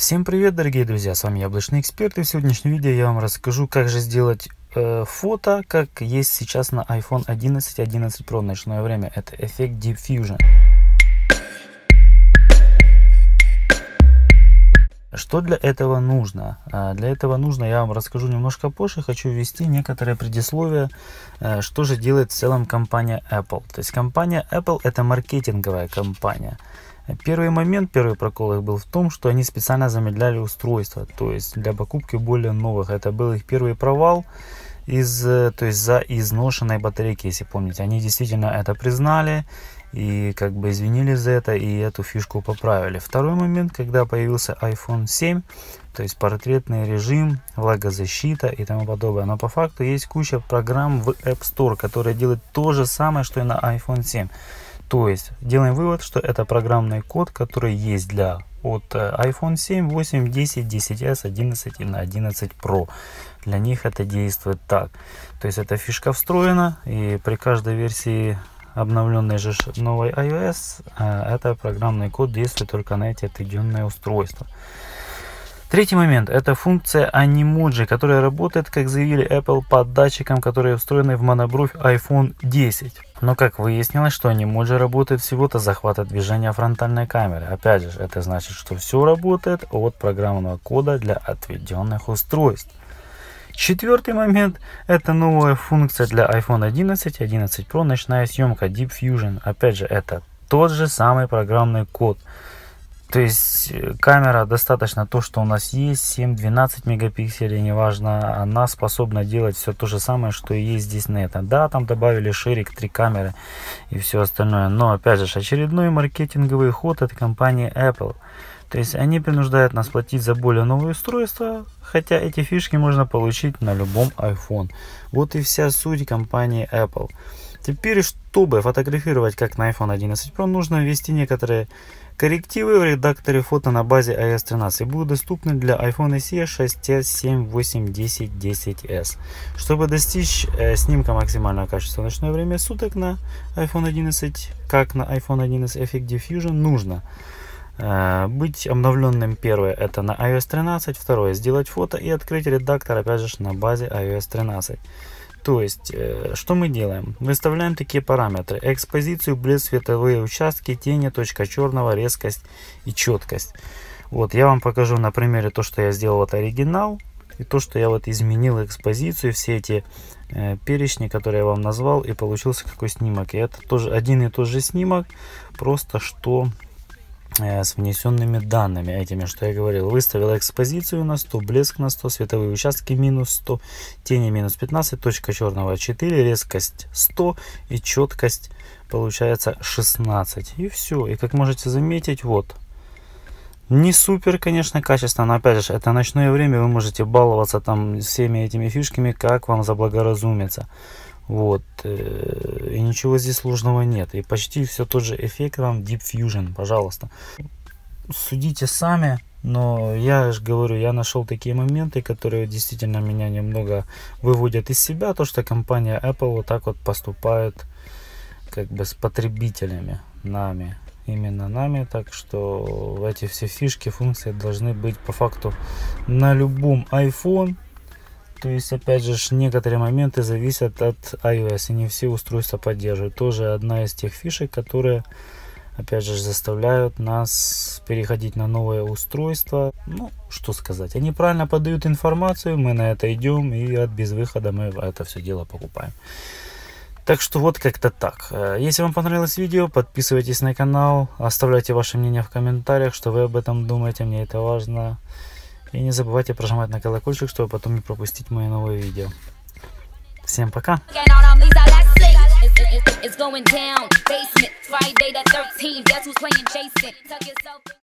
Всем привет, дорогие друзья, с вами Яблочный Эксперт, и в сегодняшнем видео я вам расскажу, как же сделать э, фото, как есть сейчас на iPhone 11, 11 Pro в ночное время. Это эффект Deep Fusion. Что для этого нужно? А, для этого нужно, я вам расскажу немножко позже, хочу ввести некоторое предисловие, э, что же делает в целом компания Apple. То есть компания Apple это маркетинговая компания. Первый момент, первый прокол их был в том, что они специально замедляли устройство, то есть для покупки более новых. Это был их первый провал из, э, то есть за изношенной батарейки, если помните. Они действительно это признали и как бы извинились за это и эту фишку поправили. Второй момент, когда появился iPhone 7, то есть портретный режим, влагозащита и тому подобное. Но по факту есть куча программ в App Store, которые делают то же самое, что и на iPhone 7. То есть делаем вывод, что это программный код, который есть для от э, iPhone 7, 8, 10, 10s, 11 и на 11 Pro. Для них это действует так. То есть эта фишка встроена и при каждой версии обновленный же новой iOS, э, это программный код действует только на эти отведенные устройства. Третий момент – это функция Animoji, которая работает, как заявили Apple, под датчиком, который встроены в монобровь iPhone 10. Но как выяснилось, что Animoji работает всего-то захвата движения фронтальной камеры. Опять же, это значит, что все работает от программного кода для отведенных устройств. Четвертый момент – это новая функция для iPhone 11 и 11 Pro, ночная съемка Deep Fusion. Опять же, это тот же самый программный код. То есть э, камера достаточно то, что у нас есть, 7-12 мегапикселей, неважно, она способна делать все то же самое, что и есть здесь на этом. Да, там добавили ширик, три камеры и все остальное, но опять же очередной маркетинговый ход от компании Apple. То есть они принуждают нас платить за более новые устройства, хотя эти фишки можно получить на любом iPhone. Вот и вся суть компании Apple. Теперь, чтобы фотографировать как на iPhone 11 Pro, нужно ввести некоторые коррективы в редакторе фото на базе iOS 13 и будут доступны для iPhone SE 6 7, 8, 10, 10s. Чтобы достичь э, снимка максимального качества в ночное время суток на iPhone 11, как на iPhone 11 Effect Diffusion, нужно а, быть обновленным первое это на iOS 13, второе сделать фото и открыть редактор опять же на базе iOS 13. То есть, э, что мы делаем? Выставляем такие параметры. Экспозицию, блеск, световые участки, тени, точка черного, резкость и четкость. Вот, я вам покажу на примере то, что я сделал от оригинал. И то, что я вот изменил экспозицию, все эти э, перечни, которые я вам назвал, и получился какой снимок. И это тоже один и тот же снимок, просто что Э, с внесенными данными этими, что я говорил. Выставил экспозицию на 100, блеск на 100, световые участки минус 100, тени минус 15, точка черного 4, резкость 100 и четкость получается 16. И все. И как можете заметить, вот. Не супер, конечно, качество но опять же, это ночное время, вы можете баловаться там всеми этими фишками, как вам заблагоразумится. Вот. Э, и ничего здесь сложного нет. И почти все тот же эффект вам Deep Fusion, пожалуйста. Судите сами, но я же говорю, я нашел такие моменты, которые действительно меня немного выводят из себя. То, что компания Apple вот так вот поступает как бы с потребителями, нами, именно нами. Так что эти все фишки, функции должны быть по факту на любом iPhone, то есть, опять же, некоторые моменты зависят от iOS, и не все устройства поддерживают. Тоже одна из тех фишек, которые, опять же, заставляют нас переходить на новое устройство. Ну, что сказать, они правильно подают информацию, мы на это идем, и от безвыхода мы это все дело покупаем. Так что вот как-то так. Э, если вам понравилось видео, подписывайтесь на канал, оставляйте ваше мнение в комментариях, что вы об этом думаете, мне это важно. И не забывайте прожимать на колокольчик, чтобы потом не пропустить мои новые видео. Всем пока! It's going down, basement, Friday the 13th, that's who's playing Jason. Tuck yourself